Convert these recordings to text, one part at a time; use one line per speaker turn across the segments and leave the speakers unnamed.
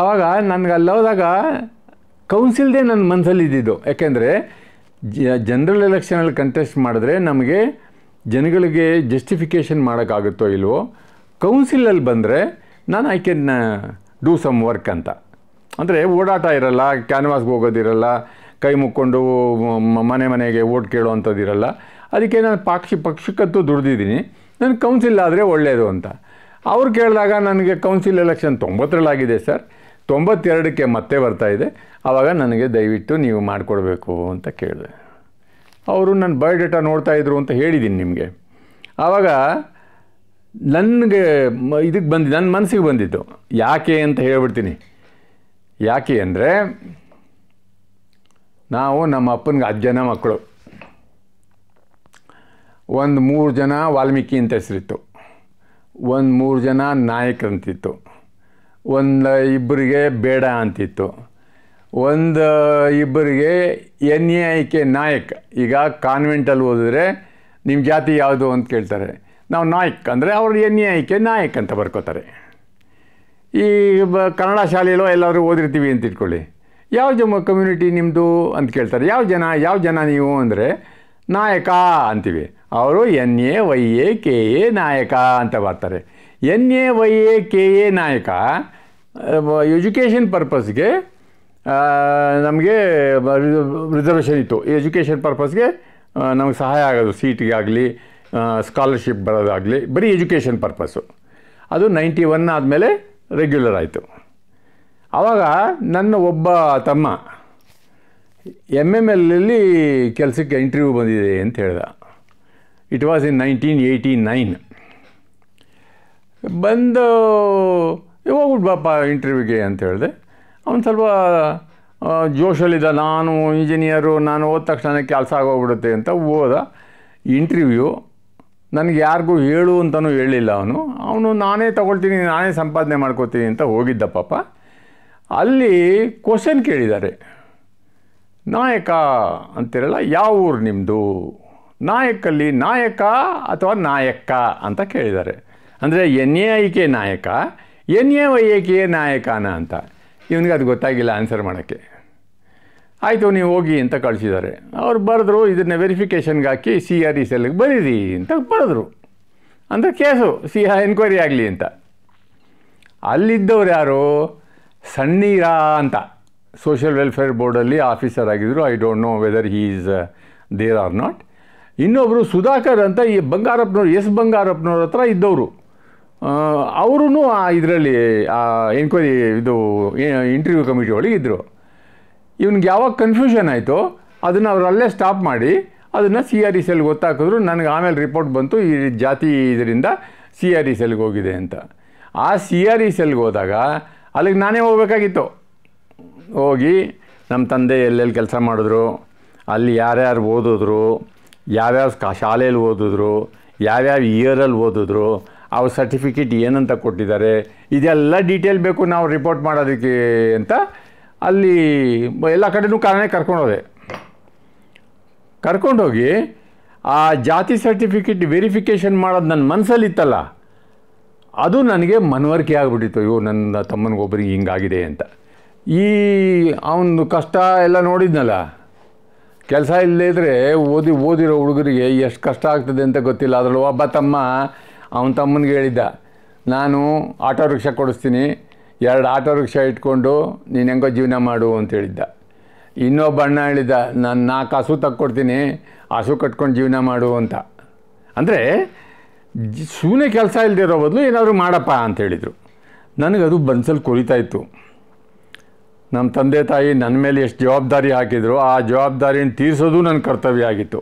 ಆವಾಗ ನನಗೆ ಅಲ್ಲಿ ಹೋದಾಗ ಕೌನ್ಸಿಲ್ದೇ ನನ್ನ ಮನಸ್ಸಲ್ಲಿ ಇದ್ದಿದ್ದು ಯಾಕೆಂದರೆ ಜನರಲ್ ಎಲೆಕ್ಷನಲ್ಲಿ ಕಂಟೆಸ್ಟ್ ಮಾಡಿದ್ರೆ ನಮಗೆ ಜನಗಳಿಗೆ ಜಸ್ಟಿಫಿಕೇಷನ್ ಮಾಡೋಕ್ಕಾಗುತ್ತೋ ಇಲ್ವೋ ಕೌನ್ಸಿಲಲ್ಲಿ ಬಂದರೆ ನಾನು I can do some work ಅಂತ ಅಂದರೆ ಓಡಾಟ ಇರಲ್ಲ ಕ್ಯಾನ್ವಾಸ್ಗೆ ಹೋಗೋದಿರಲ್ಲ ಕೈ ಮುಕ್ಕೊಂಡು ಮನೆ ಮನೆಗೆ ಓಟ್ ಕೇಳೋ ಅದಕ್ಕೆ ನಾನು ಪಾಕ್ಷಿ ಪಕ್ಷಕ್ಕಂತೂ ದುಡ್ದಿದ್ದೀನಿ ನನಗೆ ಕೌನ್ಸಿಲ್ ಆದರೆ ಒಳ್ಳೆಯದು ಅಂತ ಅವ್ರು ಕೇಳಿದಾಗ ನನಗೆ ಕೌನ್ಸಿಲ್ ಎಲೆಕ್ಷನ್ ತೊಂಬತ್ತರಲ್ಲಾಗಿದೆ ಸರ್ ತೊಂಬತ್ತೆರಡಕ್ಕೆ ಮತ್ತೆ ಬರ್ತಾ ಇದೆ ಆವಾಗ ನನಗೆ ದಯವಿಟ್ಟು ನೀವು ಮಾಡಿಕೊಡ್ಬೇಕು ಅಂತ ಕೇಳಿದೆ ಅವರು ನನ್ನ ಬಯೋಡೇಟಾ ನೋಡ್ತಾ ಇದ್ರು ಅಂತ ಹೇಳಿದ್ದೀನಿ ನಿಮಗೆ ಆವಾಗ ನನಗೆ ಇದಕ್ಕೆ ಬಂದಿದ್ದು ನನ್ನ ಮನಸ್ಸಿಗೆ ಬಂದಿದ್ದು ಯಾಕೆ ಅಂತ ಹೇಳ್ಬಿಡ್ತೀನಿ ಯಾಕೆ ಅಂದರೆ ನಾವು ನಮ್ಮ ಅಪ್ಪನಿಗೆ ಜನ ಮಕ್ಕಳು ಒಂದು ಮೂರು ಜನ ವಾಲ್ಮೀಕಿ ಅಂತ ಹೆಸರಿತ್ತು ಒಂದು ಮೂರು ಜನ ನಾಯಕರಂತಿತ್ತು ಒಂದು ಇಬ್ಬರಿಗೆ ಬೇಡ ಅಂತಿತ್ತು ಒಂದು ಇಬ್ಬರಿಗೆ N A I K Nayak ಈಗ ಕಾನ್ವೆಂಟಲ್ಲಿ ಓದಿದ್ರೆ ನಿಮ್ಮ ಜಾತಿ ಯಾವುದು ಅಂತ ಕೇಳ್ತಾರೆ ನಾವು ನಾಯಕ್ ಅಂದರೆ ಅವರು N A I K Nayak ಅಂತ ಬರ್ಕೋತಾರೆ ಈ ಬ ಕನ್ನಡ ಶಾಲೆಯಲ್ಲೋ ಎಲ್ಲರೂ ಓದಿರ್ತೀವಿ ಅಂತ ಇಟ್ಕೊಳ್ಳಿ ಯಾವ ಜಮ್ಮ ಕಮ್ಯುನಿಟಿ ನಿಮ್ಮದು ಅಂತ ಕೇಳ್ತಾರೆ ಯಾವ ಜನ ಯಾವ ಜನ ನೀವು ಅಂದರೆ ನಾಯಕ ಅಂತೀವಿ ಅವರು N A Y A K A Nayaka ಅಂತ ಬರ್ತಾರೆ N A Y A K A Nayaka education ಪರ್ಪಸ್ಗೆ ನಮಗೆ ರಿಸರ್ವೇಷನ್ ಇತ್ತು ಎಜುಕೇಷನ್ ಪರ್ಪಸ್ಗೆ ನಮಗೆ ಸಹಾಯ ಆಗೋದು ಸೀಟಿಗೆ ಆಗಲಿ ಸ್ಕಾಲರ್ಶಿಪ್ ಬರೋದಾಗಲಿ ಬರೀ ಎಜುಕೇಷನ್ ಪರ್ಪಸ್ಸು ಅದು ನೈಂಟಿ ಒನ್ ಆದಮೇಲೆ ರೆಗ್ಯುಲರ್ ಆಯಿತು ಆವಾಗ ನನ್ನ ಒಬ್ಬ ತಮ್ಮ ಎಮ್ ಎಮ್ ಎಲ್ಲಿ ಕೆಲಸಕ್ಕೆ ಇಂಟರ್ವ್ಯೂ ಬಂದಿದೆ ಅಂತ ಹೇಳ್ದ it was in nineteen eighty nine ಬಂದು ಹೋಗ್ಬಿಟ್ಟು ಬಾಪ ಇಂಟರ್ವ್ಯೂಗೆ ಅಂತ ಹೇಳಿದೆ ಅವನು ಸ್ವಲ್ಪ ಜೋಶಲ್ಲಿದ್ದ ನಾನು ಇಂಜಿನಿಯರು ನಾನು ಓದ ತಕ್ಷಣ ಕೆಲಸ ಆಗೋಗ್ಬಿಡುತ್ತೆ ಅಂತ ಹೋದ ಇಂಟರ್ವ್ಯೂ ನನಗೆ ಯಾರಿಗೂ ಹೇಳು ಅಂತಲೂ ಹೇಳಿಲ್ಲ ಅವನು ಅವನು ನಾನೇ ತಗೊಳ್ತೀನಿ ನಾನೇ ಸಂಪಾದನೆ ಮಾಡ್ಕೋತೀನಿ ಅಂತ ಹೋಗಿದ್ದ ಪಾಪ ಅಲ್ಲಿ ಕ್ವಶನ್ ಕೇಳಿದ್ದಾರೆ ನಾಯಕ ಅಂತಿರಲ್ಲ ಯಾವ ಊರು ನಿಮ್ಮದು ನಾಯಕಲ್ಲಿ ನಾಯಕ ಅಥವಾ ನಾಯಕ ಅಂತ ಕೇಳಿದ್ದಾರೆ ಅಂದರೆ N A I K Nayaka N A Y A K ನಾಯಕಾನ ಅಂತ ಇವನಿಗೆ ಅದು ಗೊತ್ತಾಗಿಲ್ಲ ಆನ್ಸರ್ ಮಾಡೋಕ್ಕೆ ಆಯಿತು ನೀವು ಹೋಗಿ ಅಂತ ಕಳಿಸಿದ್ದಾರೆ ಅವ್ರು ಬರೆದ್ರು ಇದನ್ನ ವೆರಿಫಿಕೇಷನ್ಗೆ ಹಾಕಿ ಸಿ ಆರ್ ಇ ಸೆಲ್ಗೆ ಬರೀರಿ ಅಂತ ಬರೆದ್ರು ಅಂದರೆ ಕೇಸು ಸಿ ಆ ಎನ್ಕ್ವೈರಿ ಆಗಲಿ ಅಂತ ಅಲ್ಲಿದ್ದವ್ರು ಯಾರು ಸಣ್ಣೀರಾ ಅಂತ ಸೋಷಿಯಲ್ ವೆಲ್ಫೇರ್ ಬೋರ್ಡಲ್ಲಿ ಆಫೀಸರ್ ಆಗಿದ್ದರು I don't know whether he is there or not ಇನ್ನೊಬ್ಬರು ಸುಧಾಕರ್ ಅಂತ ಈ ಬಂಗಾರಪ್ಪನವ್ರು ಎಸ್ ಬಂಗಾರಪ್ಪನವ್ರ ಹತ್ರ ಇದ್ದವರು ಅವರೂ ಆ ಇದರಲ್ಲಿ ಆ ಎನ್ಕ್ವೈರಿ ಇದು ಇಂಟರ್ವ್ಯೂ ಕಮಿಟಿ ಒಳಗೆ ಇದ್ದರು ಇವ್ನಿಗೆ ಯಾವಾಗ ಕನ್ಫ್ಯೂಷನ್ ಆಯಿತು ಅದನ್ನು ಅವರು ಅಲ್ಲೇ ಸ್ಟಾಪ್ ಮಾಡಿ ಅದನ್ನು ಸಿ ಆರ್ ಇ e ಸೆಲ್ಗೆ ಗೊತ್ತಾಕಿದ್ರು ನನಗೆ ಆಮೇಲೆ ರಿಪೋರ್ಟ್ ಬಂತು ಈ ಜಾತಿ ಇದರಿಂದ ಸಿ ಆರ್ ಇ e ಸೆಲ್ಗೆ ಹೋಗಿದೆ ಅಂತ ಆ ಸಿ ಆರ್ ಇ ಸೆಲ್ಗೆ ಹೋದಾಗ ಅಲ್ಲಿಗೆ ನಾನೇ ಹೋಗಬೇಕಾಗಿತ್ತು ಹೋಗಿ ನಮ್ಮ ತಂದೆ ಎಲ್ಲೆಲ್ಲಿ ಕೆಲಸ ಮಾಡಿದ್ರು ಅಲ್ಲಿ ಯಾರ್ಯಾರು ಓದಿದ್ರು ಯಾವ್ಯಾವ ಶಾಲೆಯಲ್ಲಿ ಓದಿದ್ರು ಯಾವ್ಯಾವ ಇಯರಲ್ಲಿ ಓದಿದ್ರು ಅವ್ರ ಸರ್ಟಿಫಿಕೇಟ್ ಏನಂತ ಕೊಟ್ಟಿದ್ದಾರೆ ಇದೆಲ್ಲ ಡೀಟೇಲ್ ಬೇಕು ನಾವು ರಿಪೋರ್ಟ್ ಮಾಡೋದಕ್ಕೆ ಅಂತ ಅಲ್ಲಿ ಎಲ್ಲ ಕಡೆನೂ ಕಾರಣ ಕರ್ಕೊಂಡೋದೆ ಕರ್ಕೊಂಡೋಗಿ ಆ ಜಾತಿ ಸರ್ಟಿಫಿಕೇಟ್ ವೆರಿಫಿಕೇಷನ್ ಮಾಡೋದು ನನ್ನ ಮನಸ್ಸಲ್ಲಿತ್ತಲ್ಲ ಅದು ನನಗೆ ಮನವರಿಕೆ ಆಗಿಬಿಟ್ಟಿತ್ತು ಅಯ್ಯೋ ನನ್ನ ತಮ್ಮನಿಗೊಬ್ಬರಿಗೆ ಹಿಂಗಾಗಿದೆ ಅಂತ ಈ ಅವನು ಕಷ್ಟ ಎಲ್ಲ ನೋಡಿದ್ನಲ್ಲ ಕೆಲಸ ಇಲ್ಲದೇ ಇದ್ದರೆ ಓದಿ ಓದಿರೋ ಹುಡುಗರಿಗೆ ಎಷ್ಟು ಕಷ್ಟ ಆಗ್ತದೆ ಅಂತ ಗೊತ್ತಿಲ್ಲ ಅದರಲ್ಲಿ ಒಬ್ಬ ತಮ್ಮ ಅವನ ತಮ್ಮನಿಗೆ ಹೇಳಿದ್ದ ನಾನು ಆಟೋ ರಿಕ್ಷಾ ಕೊಡಿಸ್ತೀನಿ ಎರಡು ಆಟೋ ರಿಕ್ಷಾ ಇಟ್ಕೊಂಡು ನೀನು ಹೆಂಗೋ ಜೀವನ ಮಾಡು ಅಂತ ಹೇಳಿದ್ದ ಇನ್ನೊಬ್ಬ ಅಣ್ಣ ಹೇಳಿದ್ದ ನಾನು ನಾಲ್ಕು ಹಸು ತಕ್ಕೊಡ್ತೀನಿ ಹಸು ಕಟ್ಕೊಂಡು ಜೀವನ ಮಾಡು ಅಂತ ಅಂದರೆ ಸುಮ್ಮನೆ ಕೆಲಸ ಇಲ್ಲದಿರೋ ಬದಲು ಏನಾದರೂ ಮಾಡಪ್ಪ ಅಂತ ಹೇಳಿದರು ನನಗದು ಬನ್ಸಲ್ಲಿ ಕುರಿತಾಯಿತ್ತು ನಮ್ಮ ತಂದೆ ತಾಯಿ ನನ್ನ ಮೇಲೆ ಎಷ್ಟು ಜವಾಬ್ದಾರಿ ಹಾಕಿದ್ರು ಆ ಜವಾಬ್ದಾರಿಯನ್ನು ತೀರಿಸೋದು ನನ್ನ ಕರ್ತವ್ಯ ಆಗಿತ್ತು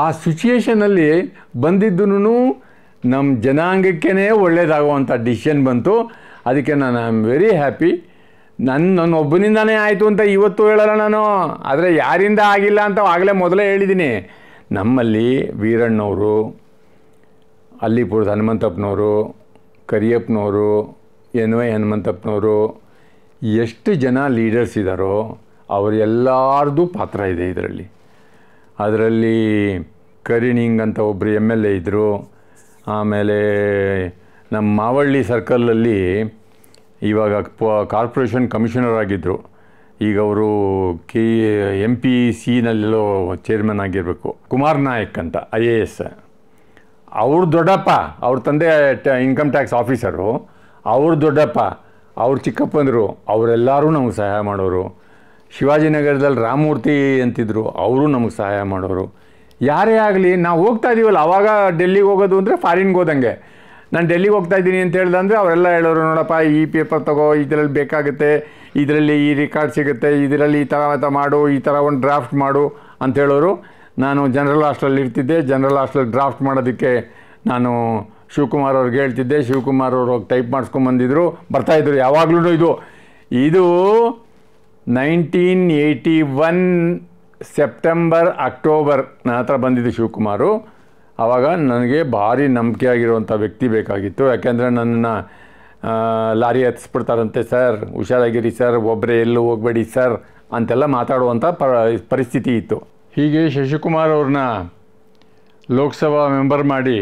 ಆ ಸಿಚುಯೇಷನಲ್ಲಿ ಬಂದಿದ್ದುನು ನಮ್ಮ ಜನಾಂಗಕ್ಕೇ ಒಳ್ಳೆಯದಾಗುವಂಥ ಡಿಸಿಷನ್ ಬಂತು ಅದಕ್ಕೆ ನಾನು ಐ ಆಮ್ ವೆರಿ ಹ್ಯಾಪಿ ನನ್ನ ನನ್ನೊಬ್ಬನಿಂದಾನೇ ಆಯಿತು ಅಂತ ಇವತ್ತು ಹೇಳಲ್ಲ ನಾನು ಆದರೆ ಯಾರಿಂದ ಆಗಿಲ್ಲ ಅಂತ ಆಗಲೇ ಮೊದಲೇ ಹೇಳಿದ್ದೀನಿ ನಮ್ಮಲ್ಲಿ ವೀರಣ್ಣವರು ಅಲ್ಲಿಪುರದ ಹನುಮಂತಪ್ಪನವರು ಕರಿಯಪ್ಪನವರು ಎನ್ ವೈ ಹನುಮಂತಪ್ಪನವರು ಎಷ್ಟು ಜನ ಲೀಡರ್ಸ್ ಇದ್ದಾರೋ ಅವರೆಲ್ಲರದ್ದು ಪಾತ್ರ ಇದೆ ಇದರಲ್ಲಿ ಅದರಲ್ಲಿ ಕರಿಣಿಂಗ್ ಅಂತ ಒಬ್ಬರು ಎಮ್ ಎಲ್ ಎ ಇದ್ದರು ಆಮೇಲೆ ನಮ್ಮ ಮಾವಳ್ಳಿ ಸರ್ಕಲಲ್ಲಿ ಇವಾಗ ಪ ಕಾರ್ಪೊರೇಷನ್ ಕಮಿಷನರ್ ಆಗಿದ್ದರು ಈಗ ಅವರು ಕೆ ಎಮ್ ಪಿ ಸಿನಲ್ಲೋ ಚೇರ್ಮನ್ ಆಗಿರಬೇಕು ಕುಮಾರ್ ನಾಯಕ್ ಅಂತ ಐ ಎ ಎಸ್ ಅವ್ರ ದೊಡ್ಡಪ್ಪ ಅವ್ರ ತಂದೆ ಇನ್ಕಮ್ ಟ್ಯಾಕ್ಸ್ ಆಫೀಸರು ಅವ್ರ ದೊಡ್ಡಪ್ಪ ಅವ್ರ ಚಿಕ್ಕಪ್ಪಂದರು ಅವರೆಲ್ಲರೂ ನಮಗೆ ಸಹಾಯ ಮಾಡೋರು ಶಿವಾಜಿನಗರದಲ್ಲಿ ರಾಮಮೂರ್ತಿ ಅಂತಿದ್ರು ಅವರು ನಮಗೆ ಸಹಾಯ ಮಾಡೋರು ಯಾರೇ ಆಗಲಿ ನಾವು ಹೋಗ್ತಾ ಇದೀವಲ್ಲ ಅವಾಗ ಡೆಲ್ಲಿಗೆ ಹೋಗೋದು ಅಂದರೆ ಫಾರಿನ್ಗೆ ಹೋದಂಗೆ ನಾನು ಡೆಲ್ಲಿಗೆ ಹೋಗ್ತಾ ಇದ್ದೀನಿ ಅಂತ ಹೇಳ್ದಂದ್ರೆ ಅವರೆಲ್ಲ ಹೇಳೋರು ನೋಡಪ್ಪ ಈ ಪೇಪರ್ ತಗೋ ಇದರಲ್ಲಿ ಬೇಕಾಗುತ್ತೆ ಇದರಲ್ಲಿ ಈ ರೆಕಾರ್ಡ್ ಸಿಗುತ್ತೆ ಇದರಲ್ಲಿ ಈ ಥರ ಮಾಡು ಈ ಥರ ಒಂದು ಡ್ರಾಫ್ಟ್ ಮಾಡು ಅಂತ ಹೇಳೋರು ನಾನು ಜನರಲ್ ಹಾಸ್ಟೆಲ್ ಇರ್ತಿದ್ದೆ ಜನರಲ್ ಹಾಸ್ಟೆಲ್ ಡ್ರಾಫ್ಟ್ ಮಾಡೋದಕ್ಕೆ ನಾನು ಶಿವಕುಮಾರ್ ಅವ್ರಿಗೆ ಹೇಳ್ತಿದ್ದೆ ಶಿವಕುಮಾರ್ ಅವ್ರು ಹೋಗಿ ಟೈಪ್ ಮಾಡಿಸ್ಕೊಂಬಂದಿದ್ರು ಬರ್ತಾಯಿದ್ರು ಯಾವಾಗಲೂ ಇದು ಇದು nineteen eighty one September October ನನ್ನ ಹತ್ರ ಬಂದಿದ್ದು ಶಿವಕುಮಾರು ಆವಾಗ ನನಗೆ ಭಾರಿ ನಂಬಿಕೆ ಆಗಿರುವಂಥ ವ್ಯಕ್ತಿ ಬೇಕಾಗಿತ್ತು ಯಾಕೆಂದರೆ ನನ್ನನ್ನು ಲಾರಿ ಹತ್ತಿಸ್ಬಿಡ್ತಾರಂತೆ ಸರ್ ಹುಷಾರಾಗಿರಿ ಸರ್ ಒಬ್ಬರೇ ಎಲ್ಲೂ ಹೋಗಬೇಡಿ ಸರ್ ಅಂತೆಲ್ಲ ಮಾತಾಡುವಂಥ ಪರಿಸ್ಥಿತಿ ಇತ್ತು ಹೀಗೆ ಶಶಿಕುಮಾರ್ ಅವ್ರನ್ನ ಲೋಕಸಭಾ ಮೆಂಬರ್ ಮಾಡಿ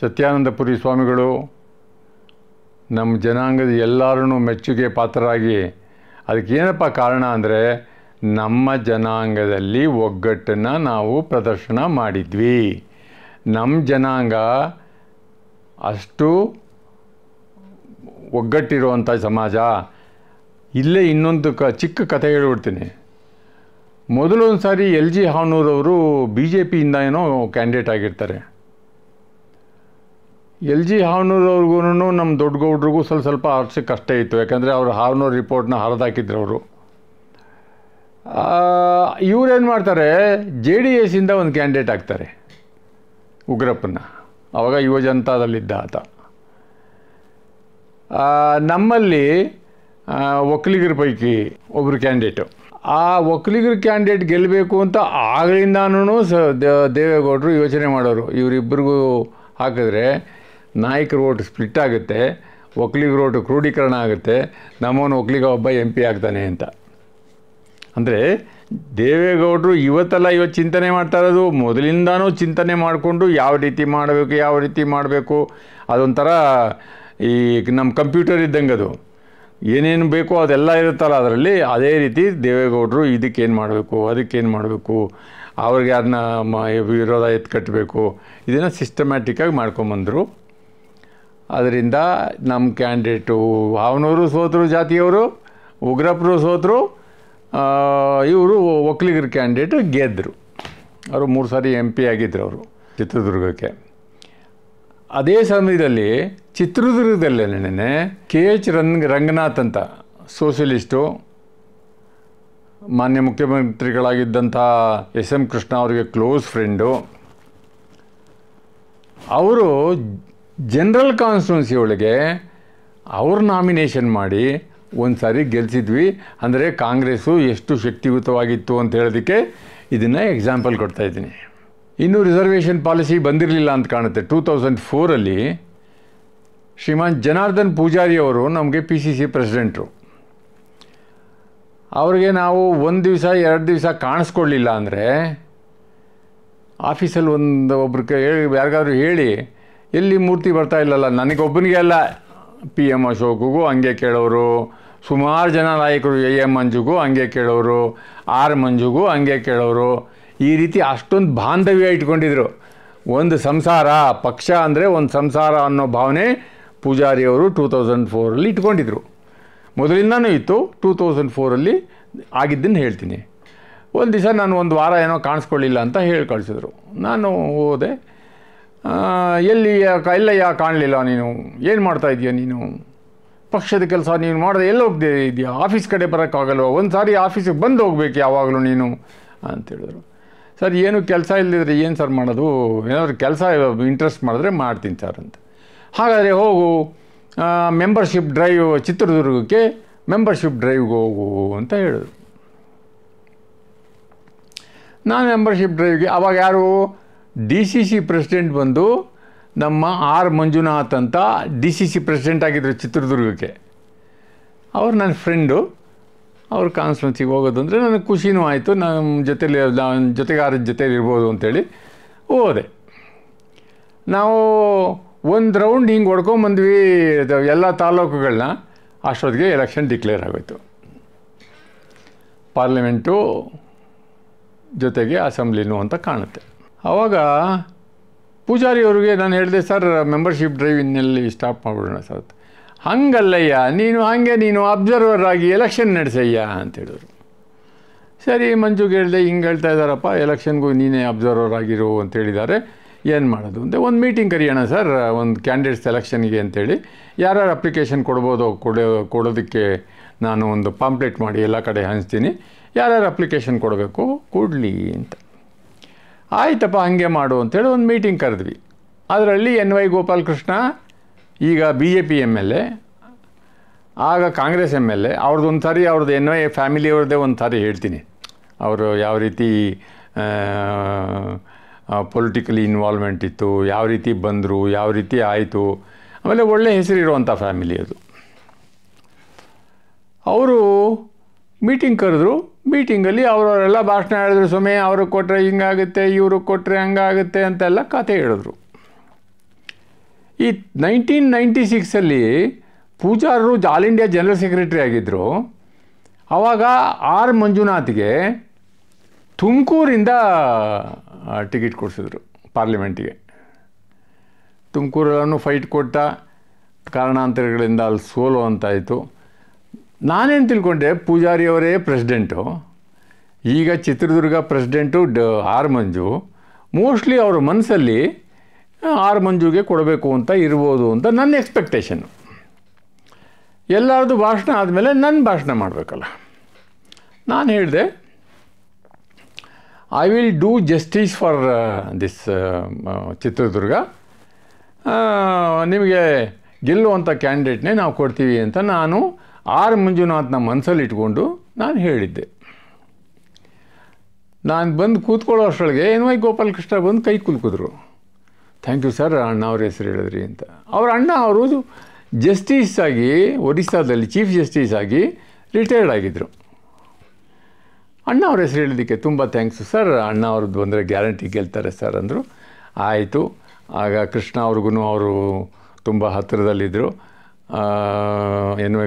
ಸತ್ಯಾನಂದಪುರಿ ಸ್ವಾಮಿಗಳು ನಮ್ಮ ಜನಾಂಗದ ಎಲ್ಲರೂ ಮೆಚ್ಚುಗೆ ಪಾತ್ರರಾಗಿ ಅದಕ್ಕೇನಪ್ಪ ಕಾರಣ ಅಂದರೆ ನಮ್ಮ ಜನಾಂಗದಲ್ಲಿ ಒಗ್ಗಟ್ಟನ್ನು ನಾವು ಪ್ರದರ್ಶನ ಮಾಡಿದ್ವಿ ನಮ್ಮ ಜನಾಂಗ ಅಷ್ಟು ಒಗ್ಗಟ್ಟಿರುವಂಥ ಸಮಾಜ ಇಲ್ಲೇ ಇನ್ನೊಂದು ಕ ಚಿಕ್ಕ ಕಥೆ ಹೇಳ್ಬಿಡ್ತೀನಿ ಮೊದಲೊಂದು ಸಾರಿ ಎಲ್ ಜಿ ಹಾನೂರವರು ಬಿ ಜೆ ಪಿಯಿಂದ ಏನೋ ಕ್ಯಾಂಡಿಡೇಟ್ ಆಗಿರ್ತಾರೆ ಎಲ್ ಜಿ ಹಾವನೂರವ್ರಿಗೂ ನಮ್ಮ ದೊಡ್ಡಗೌಡ್ರಿಗೂ ಸ್ವಲ್ಪ ಸ್ವಲ್ಪ ಹರ್ಸಕ್ಕೆ ಕಷ್ಟ ಇತ್ತು ಯಾಕಂದರೆ ಅವ್ರು ಹಾವನೂರು ರಿಪೋರ್ಟ್ನ ಹರಿದಾಕಿದ್ರು ಅವರು ಇವ್ರೇನು ಮಾಡ್ತಾರೆ ಜೆ ಡಿ ಎಸ್ಸಿಂದ ಒಂದು ಕ್ಯಾಂಡಿಡೇಟ್ ಆಗ್ತಾರೆ ಉಗ್ರಪ್ಪನ ಅವಾಗ ಯುವ ಜನತಾದಲ್ಲಿದ್ದ ಆತ ನಮ್ಮಲ್ಲಿ ಒಕ್ಕಲಿಗರ ಪೈಕಿ ಒಬ್ಬರು ಕ್ಯಾಂಡಿಡೇಟು ಆ ಒಕ್ಕಲಿಗರ ಕ್ಯಾಂಡಿಡೇಟ್ ಗೆಲ್ಲಬೇಕು ಅಂತ ಆಗಲಿಂದಾನೂ ಸ ದೇವೇಗೌಡರು ಯೋಚನೆ ಮಾಡೋರು ಇವರಿಬ್ಬರಿಗೂ ಹಾಕಿದ್ರೆ ನಾಯಕರ ಓಟ್ ಸ್ಪ್ಲಿಟ್ ಆಗುತ್ತೆ ಒಕ್ಕಲಿಗರ ಓಟು ಕ್ರೋಢೀಕರಣ ಆಗುತ್ತೆ ನಮ್ಮವನು ಒಕ್ಕಲಿಗ ಒಬ್ಬ ಎಂ ಪಿ ಆಗ್ತಾನೆ ಅಂತ ಅಂದರೆ ದೇವೇಗೌಡರು ಇವತ್ತೆಲ್ಲ ಇವತ್ತು ಚಿಂತನೆ ಮಾಡ್ತಾ ಇರೋದು ಮೊದಲಿಂದನೂ ಚಿಂತನೆ ಮಾಡಿಕೊಂಡು ಯಾವ ರೀತಿ ಮಾಡಬೇಕು ಯಾವ ರೀತಿ ಮಾಡಬೇಕು ಅದೊಂಥರ ಈ ನಮ್ಮ ಕಂಪ್ಯೂಟರ್ ಇದ್ದಂಗೆ ಅದು ಏನೇನು ಬೇಕೋ ಅದೆಲ್ಲ ಇರುತ್ತಲ್ಲ ಅದರಲ್ಲಿ ಅದೇ ರೀತಿ ದೇವೇಗೌಡರು ಇದಕ್ಕೇನು ಮಾಡಬೇಕು ಅದಕ್ಕೇನು ಮಾಡಬೇಕು ಅವ್ರಿಗೆ ಅದನ್ನ ವಿರೋಧ ಎತ್ತು ಕಟ್ಟಬೇಕು ಇದನ್ನು ಸಿಸ್ಟಮ್ಯಾಟಿಕ್ಕಾಗಿ ಮಾಡ್ಕೊಂಬಂದರು ಅದರಿಂದ ನಮ್ಮ ಕ್ಯಾಂಡಿಡೇಟು ಅವನವರು ಸೋತರು ಜಾತಿಯವರು ಉಗ್ರಪ್ಪರು ಸೋತರು ಇವರು ಒಕ್ಕಲಿಗರ ಕ್ಯಾಂಡಿಡೇಟ್ ಗೆದ್ದರು ಅವರು ಮೂರು ಸಾರಿ ಎಂ ಪಿ ಆಗಿದ್ದರು ಅವರು ಚಿತ್ರದುರ್ಗಕ್ಕೆ ಅದೇ ಸಮಯದಲ್ಲಿ ಚಿತ್ರದುರ್ಗದಲ್ಲೇ ನೆನೆ ಕೆ ಎಚ್ ರಂಗ್ ರಂಗನಾಥ್ ಅಂತ ಸೋಷಲಿಸ್ಟು ಮಾನ್ಯ ಮುಖ್ಯಮಂತ್ರಿಗಳಾಗಿದ್ದಂಥ ಎಸ್ ಎಂ ಕೃಷ್ಣ ಅವರಿಗೆ ಕ್ಲೋಸ್ ಫ್ರೆಂಡು ಅವರು ಜನರಲ್ ಕಾನ್ಸ್ಟಿಟ್ಯೂನ್ಸಿ ಒಳಗೆ ಅವ್ರ ನಾಮಿನೇಷನ್ ಮಾಡಿ ಒಂದು ಸಾರಿ ಗೆಲ್ಲಿಸಿದ್ವಿ ಅಂದರೆ ಕಾಂಗ್ರೆಸ್ಸು ಎಷ್ಟು ಶಕ್ತಿಯುತವಾಗಿತ್ತು ಅಂತ ಹೇಳೋದಕ್ಕೆ ಇದನ್ನು ಎಕ್ಸಾಂಪಲ್ ಇದ್ದೀನಿ ಇನ್ನೂ ರಿಸರ್ವೇಷನ್ ಪಾಲಿಸಿ ಬಂದಿರಲಿಲ್ಲ ಅಂತ ಕಾಣುತ್ತೆ ಟೂ ತೌಸಂಡ್ ಫೋರಲ್ಲಿ ಶ್ರೀಮಾನ್ ಜನಾರ್ದನ್ ಪೂಜಾರಿ ಅವರು ನಮಗೆ ಪಿ ಸಿ ಸಿ ಪ್ರೆಸಿಡೆಂಟ್ರು ಅವ್ರಿಗೆ ನಾವು ಒಂದು ದಿವಸ ಎರಡು ದಿವಸ ಕಾಣಿಸ್ಕೊಳ್ಳಿಲ್ಲ ಅಂದರೆ ಆಫೀಸಲ್ಲಿ ಒಂದು ಒಬ್ರಿಗೆ ಹೇಳಿ ಯಾರಿಗಾದ್ರೂ ಹೇಳಿ ಎಲ್ಲಿ ಮೂರ್ತಿ ಬರ್ತಾ ಇಲ್ಲಲ್ಲ ನನಗೊಬ್ಬನಿಗೆ ಅಲ್ಲ ಪಿ ಎಮ್ ಅಶೋಕಿಗೂ ಹಂಗೆ ಕೇಳೋರು ಸುಮಾರು ಜನ ನಾಯಕರು ಎ ಎಮ್ ಮಂಜುಗೂ ಹಂಗೆ ಕೇಳೋರು ಆರ್ ಮಂಜುಗೂ ಹಂಗೆ ಕೇಳೋರು ಈ ರೀತಿ ಅಷ್ಟೊಂದು ಬಾಂಧವ್ಯ ಇಟ್ಕೊಂಡಿದ್ರು ಒಂದು ಸಂಸಾರ ಪಕ್ಷ ಅಂದರೆ ಒಂದು ಸಂಸಾರ ಅನ್ನೋ ಭಾವನೆ ಪೂಜಾರಿಯವರು ಟೂ ತೌಸಂಡ್ ಫೋರಲ್ಲಿ ಇಟ್ಕೊಂಡಿದ್ರು ಮೊದಲಿಂದನೂ ಇತ್ತು ಟೂ ತೌಸಂಡ್ ಫೋರಲ್ಲಿ ಆಗಿದ್ದನ್ನು ಹೇಳ್ತೀನಿ ಒಂದು ದಿವಸ ನಾನು ಒಂದು ವಾರ ಏನೋ ಕಾಣಿಸ್ಕೊಳ್ಳಿಲ್ಲ ಅಂತ ಹೇಳಿ ಕಳಿಸಿದ್ರು ನಾನು ಹೋದೆ ಎಲ್ಲಿ ಎಲ್ಲಯ್ಯ ಕಾಣಲಿಲ್ಲ ನೀನು ಏನು ಮಾಡ್ತಾ ಇದೀಯ ನೀನು ಪಕ್ಷದ ಕೆಲಸ ನೀನು ಮಾಡಿದೆ ಎಲ್ಲಿ ಹೋಗದೆ ಇದೆಯಾ ಆಫೀಸ್ ಕಡೆ ಬರೋಕ್ಕಾಗಲ್ವ ಒಂದು ಸಾರಿ ಆಫೀಸಿಗೆ ಬಂದು ಹೋಗ್ಬೇಕು ಯಾವಾಗಲೂ ನೀನು ಅಂತೇಳಿದ್ರು ಸರ್ ಏನು ಕೆಲಸ ಇಲ್ಲದಿದ್ರೆ ಏನು ಸರ್ ಮಾಡೋದು ಏನಾದರೂ ಕೆಲಸ ಇಂಟ್ರೆಸ್ಟ್ ಮಾಡಿದ್ರೆ ಮಾಡ್ತೀನಿ ಸರ್ ಅಂತ ಹಾಗಾದರೆ ಹೋಗು ಮೆಂಬರ್ಶಿಪ್ ಡ್ರೈವ್ ಚಿತ್ರದುರ್ಗಕ್ಕೆ ಮೆಂಬರ್ಶಿಪ್ ಡ್ರೈವ್ಗೆ ಹೋಗು ಅಂತ ಹೇಳಿದ್ರು ನಾನು ಮೆಂಬರ್ಶಿಪ್ ಡ್ರೈವ್ಗೆ ಅವಾಗ ಯಾರು ಡಿ ಸಿ ಸಿ ಪ್ರೆಸಿಡೆಂಟ್ ಬಂದು ನಮ್ಮ ಆರ್ ಮಂಜುನಾಥ್ ಅಂತ ಡಿ ಸಿ ಸಿ ಪ್ರೆಸಿಡೆಂಟ್ ಆಗಿದ್ದರು ಚಿತ್ರದುರ್ಗಕ್ಕೆ ಅವ್ರು ನನ್ನ ಫ್ರೆಂಡು ಅವ್ರ ಕಾನ್ಸ್ಟನ್ಸಿಗೆ ಹೋಗೋದು ಅಂದರೆ ನನಗೆ ಖುಷಿನೂ ಆಯಿತು ನಮ್ಮ ಜೊತೇಲಿ ಜೊತೆಗಾರರ ಜೊತೇಲಿ ಇರ್ಬೋದು ಅಂತೇಳಿ ಹೋದೆ ನಾವು ಒಂದು ರೌಂಡ್ ಹಿಂಗೆ ಹೊಡ್ಕೊಂಬಂದ್ವಿ ಎಲ್ಲ ತಾಲೂಕುಗಳನ್ನ ಅಷ್ಟೊತ್ತಿಗೆ ಎಲೆಕ್ಷನ್ ಡಿಕ್ಲೇರ್ ಆಗೋಯ್ತು ಪಾರ್ಲಿಮೆಂಟು ಜೊತೆಗೆ ಅಸೆಂಬ್ಲಿನೂ ಅಂತ ಕಾಣುತ್ತೆ ಆವಾಗ ಪೂಜಾರಿಯವ್ರಿಗೆ ನಾನು ಹೇಳಿದೆ ಸರ್ ಮೆಂಬರ್ಶಿಪ್ ಡ್ರೈವಿನಲ್ಲಿ ಸ್ಟಾಪ್ ಮಾಡಿಬಿಡೋಣ ಸರ್ ಹಂಗಲ್ಲಯ್ಯ ನೀನು ಹಾಗೆ ನೀನು ಅಬ್ಸರ್ವರ್ ಆಗಿ ಎಲೆಕ್ಷನ್ ನಡೆಸಯ್ಯ ಅಂತ ಹೇಳಿದ್ರು ಸರಿ ಮಂಜುಗೆ ಹೇಳಿದೆ ಹಿಂಗೆ ಹೇಳ್ತಾ ಇದ್ದಾರಪ್ಪ ಎಲೆಕ್ಷನ್ಗೂ ನೀನೇ ಅಬ್ಸರ್ವರ್ ಆಗಿರು ಅಂತ ಹೇಳಿದ್ದಾರೆ ಏನು ಮಾಡೋದು ಅಂತ ಒಂದು ಮೀಟಿಂಗ್ ಕರೆಯೋಣ ಸರ್ ಒಂದು ಕ್ಯಾಂಡಿಡೇಟ್ಸ್ ಎಲೆಕ್ಷನ್ಗೆ ಅಂತೇಳಿ ಯಾರ್ಯಾರು ಅಪ್ಲಿಕೇಶನ್ ಕೊಡ್ಬೋದು ಕೊಡೋ ಕೊಡೋದಕ್ಕೆ ನಾನು ಒಂದು ಪಾಂಪ್ಲೆಟ್ ಮಾಡಿ ಎಲ್ಲ ಕಡೆ ಹಂಚ್ತೀನಿ ಯಾರ್ಯಾರು ಅಪ್ಲಿಕೇಶನ್ ಕೊಡಬೇಕು ಕೊಡಲಿ ಅಂತ ಆಯ್ತಪ್ಪ ಹಾಗೆ ಮಾಡು ಅಂತೇಳಿ ಒಂದು ಮೀಟಿಂಗ್ ಕರೆದ್ವಿ ಅದರಲ್ಲಿ ಎನ್ ವೈ ಗೋಪಾಲಕೃಷ್ಣ ಈಗ B J P M L A ಆಗ ಕಾಂಗ್ರೆಸ್ ಎಮ್ ಎಲ್ ಎ ಒಂದು ಸಾರಿ ಅವ್ರದ್ದು ಎನ್ ವೈ ಫ್ಯಾಮಿಲಿಯವ್ರದ್ದೇ ಒಂದು ಸಾರಿ ಹೇಳ್ತೀನಿ ಅವರು ಯಾವ ರೀತಿ ಪೊಲಿಟಿಕಲಿ ಇನ್ವಾಲ್ವ್ಮೆಂಟ್ ಇತ್ತು ಯಾವ ರೀತಿ ಬಂದರು ಯಾವ ರೀತಿ ಆಯಿತು ಆಮೇಲೆ ಒಳ್ಳೆ ಹೆಸರಿರುವಂಥ ಫ್ಯಾಮಿಲಿ ಅದು ಅವರು ಮೀಟಿಂಗ್ ಕರೆದ್ರು ಮೀಟಿಂಗಲ್ಲಿ ಅವರವರೆಲ್ಲ ಭಾಷಣ ಹೇಳಿದ್ರು ಸುಮ್ಮನೆ ಅವ್ರಿಗೆ ಕೊಟ್ಟರೆ ಹಿಂಗಾಗುತ್ತೆ ಇವ್ರಿಗೆ ಕೊಟ್ಟರೆ ಹಂಗಾಗುತ್ತೆ ಅಂತೆಲ್ಲ ಕತೆ ಹೇಳಿದ್ರು ಈ ನೈನ್ಟೀನ್ ನೈಂಟಿ ಸಿಕ್ಸಲ್ಲಿ ಪೂಜಾರರು ಆಲ್ ಇಂಡಿಯಾ ಜನರಲ್ ಸೆಕ್ರೆಟರಿ ಆಗಿದ್ದರು ಆವಾಗ ಆರ್ ಮಂಜುನಾಥ್ಗೆ ತುಮಕೂರಿಂದ ಟಿಕೆಟ್ ಕೊಡಿಸಿದ್ರು ಪಾರ್ಲಿಮೆಂಟಿಗೆ ತುಮಕೂರನ್ನು ಫೈಟ್ ಕೊಟ್ಟ ಕಾರಣಾಂತರಗಳಿಂದ ಅಲ್ಲಿ ಸೋಲು ಅಂತಾಯಿತು ನಾನೇನು ತಿಳ್ಕೊಂಡೆ ಪೂಜಾರಿಯವರೇ ಪ್ರೆಸಿಡೆಂಟು ಈಗ ಚಿತ್ರದುರ್ಗ ಪ್ರೆಸಿಡೆಂಟು ಡ ಆರ್ ಮಂಜು ಮೋಸ್ಟ್ಲಿ ಅವ್ರ ಮನಸ್ಸಲ್ಲಿ ಆರ್ ಮಂಜುಗೆ ಕೊಡಬೇಕು ಅಂತ ಇರ್ಬೋದು ಅಂತ ನನ್ನ ಎಕ್ಸ್ಪೆಕ್ಟೇಷನ್ನು ಎಲ್ಲರದ್ದು ಭಾಷಣ ಆದಮೇಲೆ ನನ್ನ ಭಾಷಣ ಮಾಡಬೇಕಲ್ಲ ನಾನು ಹೇಳಿದೆ I will do justice for this Chitradurga ನಿಮಗೆ ಗೆಲ್ಲುವಂಥ ಕ್ಯಾಂಡಿಡೇಟ್ನೇ ನಾವು ಕೊಡ್ತೀವಿ ಅಂತ ನಾನು ಆರ್ ಮಂಜುನಾಥ್ನ ಇಟ್ಕೊಂಡು ನಾನು ಹೇಳಿದ್ದೆ ನಾನು ಬಂದು ಕೂತ್ಕೊಳ್ಳೋ ಅಷ್ಟೊಳಗೆ ಏನು ವೈ ಗೋಪಾಲಕೃಷ್ಣ ಬಂದು ಕೈ ಕುಲ್ಕಿದ್ರು ಥ್ಯಾಂಕ್ ಯು ಸರ್ ಅಣ್ಣ ಅವ್ರ ಹೆಸರು ಹೇಳಿದ್ರಿ ಅಂತ ಅವ್ರ ಅಣ್ಣ ಅವರು ಜಸ್ಟಿಸ್ ಆಗಿ ಒರಿಸ್ಸಾದಲ್ಲಿ ಚೀಫ್ ಜಸ್ಟಿಸ್ ಆಗಿ ರಿಟೈರ್ಡ್ ಆಗಿದ್ದರು ಅಣ್ಣ ಅವ್ರ ಹೆಸರು ಹೇಳಿದ್ದಕ್ಕೆ ತುಂಬ ಥ್ಯಾಂಕ್ಸು ಸರ್ ಅಣ್ಣ ಅವ್ರದ್ದು ಬಂದರೆ ಗ್ಯಾರಂಟಿ ಗೆಲ್ತಾರೆ ಸರ್ ಅಂದರು ಆಯಿತು ಆಗ ಕೃಷ್ಣ ಅವ್ರಿಗೂ ಅವರು ತುಂಬ ಹತ್ತಿರದಲ್ಲಿದ್ದರು ಏನು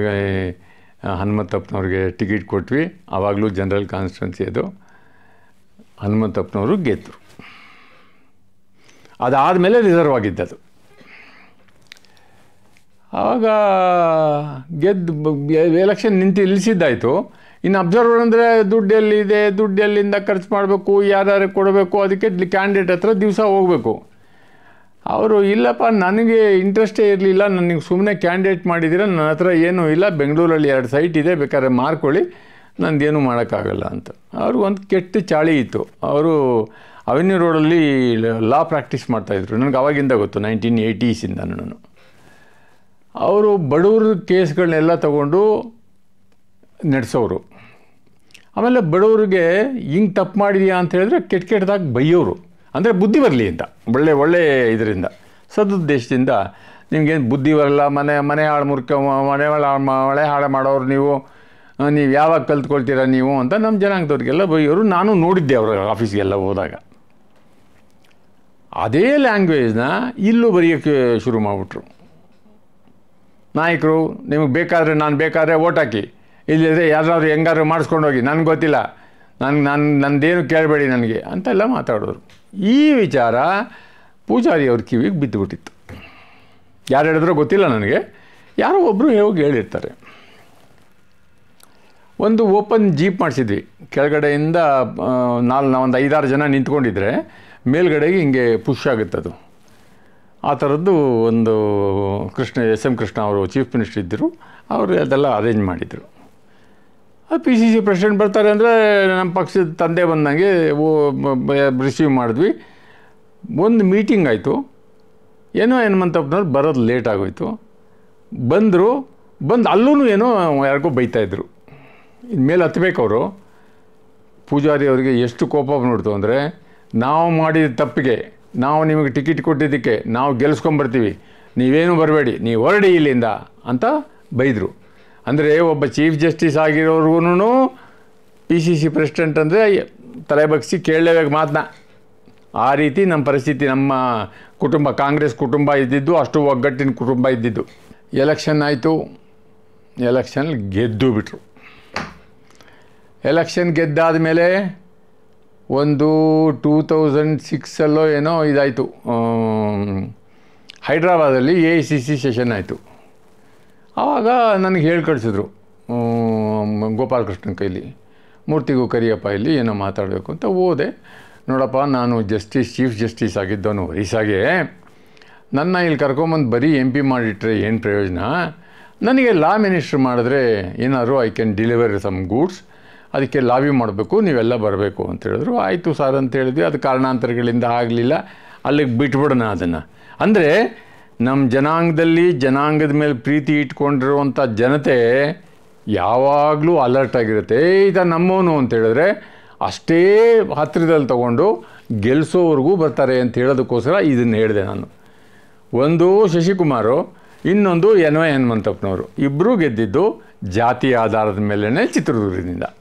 ಹನುಮಂತಪ್ಪನವ್ರಿಗೆ ಟಿಕೆಟ್ ಕೊಟ್ವಿ ಆವಾಗಲೂ ಜನರಲ್ ಕಾನ್ಸ್ಟಿಟ್ಯೂನ್ಸಿ ಅದು ಹನುಮಂತಪ್ಪನವರು ಗೆದ್ದರು ಅದಾದಮೇಲೆ ರಿಸರ್ವ್ ಆಗಿದ್ದದು ಆವಾಗ ಗೆದ್ದು ಎಲೆಕ್ಷನ್ ನಿಂತು ನಿಲ್ಲಿಸಿದ್ದಾಯಿತು ಇನ್ನು ಅಬ್ಸರ್ವರ್ ಅಂದರೆ ದುಡ್ಡು ಎಲ್ಲಿದೆ ದುಡ್ಡು ಎಲ್ಲಿಂದ ಖರ್ಚು ಮಾಡಬೇಕು ಯಾರ್ಯಾರು ಕೊಡಬೇಕು ಅದಕ್ಕೆ ಕ್ಯಾಂಡಿಡೇಟ್ ಹತ್ರ ದಿವಸ ಹೋಗಬೇಕು ಅವರು ಇಲ್ಲಪ್ಪ ನನಗೆ ಇಂಟ್ರೆಸ್ಟೇ ಇರಲಿಲ್ಲ ನನಗೆ ಸುಮ್ಮನೆ ಕ್ಯಾಂಡಿಡೇಟ್ ಮಾಡಿದ್ದೀರ ನನ್ನ ಹತ್ರ ಏನೂ ಇಲ್ಲ ಬೆಂಗಳೂರಲ್ಲಿ ಎರಡು ಸೈಟ್ ಇದೆ ಬೇಕಾದ್ರೆ ಮಾರ್ಕೊಳ್ಳಿ ನಂದೇನು ಮಾಡೋಕ್ಕಾಗಲ್ಲ ಅಂತ ಒಂದು ಕೆಟ್ಟ ಚಾಳಿ ಇತ್ತು ಅವರು ಅವೆನ್ಯೂ ರೋಡಲ್ಲಿ ಲಾ ಪ್ರಾಕ್ಟೀಸ್ ಮಾಡ್ತಾಯಿದ್ರು ನನಗೆ ಅವಾಗಿಂದ ಗೊತ್ತು ನೈನ್ಟೀನ್ ಏಯ್ಟೀಸಿಂದ ನಾನು ಅವರು ಬಡವ್ರ ಕೇಸ್ಗಳನ್ನೆಲ್ಲ ತಗೊಂಡು ನಡೆಸೋರು ಆಮೇಲೆ ಬಡವ್ರಿಗೆ ಹಿಂಗೆ ತಪ್ಪು ಮಾಡಿದೀಯಾ ಅಂತ ಹೇಳಿದ್ರೆ ಕೆಟ್ಟ ಕೆಟ್ಟದಾಗಿ ಬೈಯೋರು ಅಂದರೆ ಬುದ್ಧಿ ಬರಲಿ ಅಂತ ಒಳ್ಳೆ ಒಳ್ಳೆ ಇದರಿಂದ ಸದುದ್ದೇಶದಿಂದ ನಿಮಗೇನು ಬುದ್ಧಿ ಬರಲ್ಲ ಮನೆ ಮನೆ ಹಾಳು ಮುರ್ಕ ಮನೆ ಹಾಳು ಮಳೆ ಹಾಳು ಮಾಡೋರು ನೀವು ನೀವು ಯಾವಾಗ ಕಲ್ತ್ಕೊಳ್ತೀರಾ ನೀವು ಅಂತ ನಮ್ಮ ಜನಾಂಗದವ್ರಿಗೆಲ್ಲ ಬೈಯೋರು ನಾನು ನೋಡಿದ್ದೆ ಅವರ ಆಫೀಸ್ಗೆಲ್ಲ ಹೋದಾಗ ಅದೇ ಲ್ಯಾಂಗ್ವೇಜ್ನ ಇಲ್ಲೂ ಬರೆಯೋಕ್ಕೆ ಶುರು ಮಾಡಿಬಿಟ್ರು ನಾಯಕರು ನಿಮಗೆ ಬೇಕಾದರೆ ನಾನು ಬೇಕಾದರೆ ಓಟ್ ಹಾಕಿ ಇಲ್ಲದೆ ಯಾರಾದ್ರೂ ಹೆಂಗಾದ್ರು ಮಾಡಿಸ್ಕೊಂಡೋಗಿ ಹೋಗಿ ನನಗೆ ಗೊತ್ತಿಲ್ಲ ನನಗೆ ನಾನು ನನ್ನದೇನು ಕೇಳಬೇಡಿ ನನಗೆ ಅಂತೆಲ್ಲ ಮಾತಾಡೋರು ಈ ವಿಚಾರ ಅವ್ರ ಕಿವಿಗೆ ಬಿದ್ದುಬಿಟ್ಟಿತ್ತು ಯಾರು ಹೇಳಿದ್ರೋ ಗೊತ್ತಿಲ್ಲ ನನಗೆ ಯಾರೋ ಒಬ್ಬರು ಹೋಗಿ ಹೇಳಿರ್ತಾರೆ ಒಂದು ಓಪನ್ ಜೀಪ್ ಮಾಡಿಸಿದ್ವಿ ಕೆಳಗಡೆಯಿಂದ ನಾಲ್ ಒಂದು ಐದಾರು ಜನ ನಿಂತ್ಕೊಂಡಿದ್ರೆ ಮೇಲ್ಗಡೆಗೆ ಹಿಂಗೆ ಪುಷ್ ಆಗುತ್ತೆ ಅದು ಆ ಥರದ್ದು ಒಂದು ಕೃಷ್ಣ ಎಸ್ ಎಮ್ ಕೃಷ್ಣ ಅವರು ಚೀಫ್ ಮಿನಿಸ್ಟರ್ ಇದ್ದರು ಅವರು ಅದೆಲ್ಲ ಅರೇಂಜ್ ಮಾಡಿದರು ಪಿ ಸಿ ಸಿ ಪ್ರೆಸಿಡೆಂಟ್ ಬರ್ತಾರೆ ಅಂದರೆ ನಮ್ಮ ಪಕ್ಷದ ತಂದೆ ಬಂದಂಗೆ ಓ ರಿಸೀವ್ ಮಾಡಿದ್ವಿ ಒಂದು ಮೀಟಿಂಗ್ ಆಯಿತು ಏನೋ ಏನು ಮಂತಪ್ಪನ ಬರೋದು ಲೇಟ್ ಆಗೋಯ್ತು ಬಂದರು ಬಂದು ಅಲ್ಲೂ ಏನೋ ಯಾರಿಗೋ ಬೈತಾಯಿದ್ರು ಇನ್ಮೇಲೆ ಹತ್ಬೇಕವರು ಪೂಜಾರಿ ಅವರಿಗೆ ಎಷ್ಟು ಕೋಪ ನೋಡ್ತು ಅಂದರೆ ನಾವು ಮಾಡಿದ ತಪ್ಪಿಗೆ ನಾವು ನಿಮಗೆ ಟಿಕೆಟ್ ಕೊಟ್ಟಿದ್ದಕ್ಕೆ ನಾವು ಗೆಲ್ಸ್ಕೊಂಬರ್ತೀವಿ ನೀವೇನು ಬರಬೇಡಿ ನೀವು ಹೊರಡಿ ಇಲ್ಲಿಂದ ಅಂತ ಬೈದರು ಅಂದರೆ ಒಬ್ಬ ಚೀಫ್ ಜಸ್ಟಿಸ್ ಆಗಿರೋರ್ಗೂ ಪಿ ಸಿ ಸಿ ಪ್ರೆಸಿಡೆಂಟ್ ಅಂದರೆ ತಲೆ ಬಗ್ಸಿ ಕೇಳಲೇಬೇಕು ಮಾತನ್ನ ಆ ರೀತಿ ನಮ್ಮ ಪರಿಸ್ಥಿತಿ ನಮ್ಮ ಕುಟುಂಬ ಕಾಂಗ್ರೆಸ್ ಕುಟುಂಬ ಇದ್ದಿದ್ದು ಅಷ್ಟು ಒಗ್ಗಟ್ಟಿನ ಕುಟುಂಬ ಇದ್ದಿದ್ದು ಎಲೆಕ್ಷನ್ ಆಯಿತು ಎಲೆಕ್ಷನ್ ಗೆದ್ದು ಬಿಟ್ರು ಎಲೆಕ್ಷನ್ ಗೆದ್ದಾದ ಮೇಲೆ ಒಂದು ಟೂ ತೌಸಂಡ್ ಸಿಕ್ಸಲ್ಲೋ ಏನೋ ಇದಾಯಿತು ಹೈದ್ರಾಬಾದಲ್ಲಿ ಎ ಸಿ ಸಿ ಸೆಷನ್ ಆಯಿತು ಆವಾಗ ನನಗೆ ಹೇಳಿ ಕಳಿಸಿದ್ರು ಗೋಪಾಲಕೃಷ್ಣನ ಕೈಲಿ ಮೂರ್ತಿಗೂ ಕರಿಯಪ್ಪ ಇಲ್ಲಿ ಏನೋ ಮಾತಾಡಬೇಕು ಅಂತ ಓದೆ ನೋಡಪ್ಪ ನಾನು ಜಸ್ಟಿಸ್ ಚೀಫ್ ಜಸ್ಟಿಸ್ ಆಗಿದ್ದವನು ವಯಸ್ಸಾಗೆ ನನ್ನ ಇಲ್ಲಿ ಕರ್ಕೊಂಬಂದು ಬರೀ ಎಂ ಪಿ ಮಾಡಿಟ್ರೆ ಏನು ಪ್ರಯೋಜನ ನನಗೆ ಲಾ ಮಿನಿಸ್ಟ್ರ್ ಮಾಡಿದ್ರೆ ಏನಾದರೂ I can deliver some goods ಅದಕ್ಕೆ ಲಾಬಿ ಮಾಡಬೇಕು ನೀವೆಲ್ಲ ಬರಬೇಕು ಅಂತ ಹೇಳಿದ್ರು ಆಯಿತು ಸರ್ ಅಂತ ಹೇಳಿದ್ವಿ ಅದು ಕಾರಣಾಂತರಗಳಿಂದ ಆಗಲಿಲ್ಲ ಅಲ್ಲಿಗೆ ಬಿಟ್ಬಿಡೋಣ ಅದನ್ನು ಅಂದರೆ ನಮ್ಮ ಜನಾಂಗದಲ್ಲಿ ಜನಾಂಗದ ಮೇಲೆ ಪ್ರೀತಿ ಇಟ್ಕೊಂಡಿರುವಂಥ ಜನತೆ ಯಾವಾಗಲೂ ಅಲರ್ಟ್ ಆಗಿರುತ್ತೆ ಈತ ನಮ್ಮವನು ಅಂತ ಹೇಳಿದ್ರೆ ಅಷ್ಟೇ ಹತ್ತಿರದಲ್ಲಿ ತಗೊಂಡು ಗೆಲ್ಲಿಸೋವರೆಗೂ ಬರ್ತಾರೆ ಅಂತ ಹೇಳೋದಕ್ಕೋಸ್ಕರ ಇದನ್ನು ಹೇಳಿದೆ ನಾನು ಒಂದು ಶಶಿಕುಮಾರು ಇನ್ನೊಂದು ಎನ್ ವೈ ಹನುಮಂತಪ್ಪನವರು ಇಬ್ಬರೂ ಗೆದ್ದಿದ್ದು ಜಾತಿ ಆಧಾರದ ಮೇಲೇ ಚಿತ್ರದುರ್ಗದಿಂದ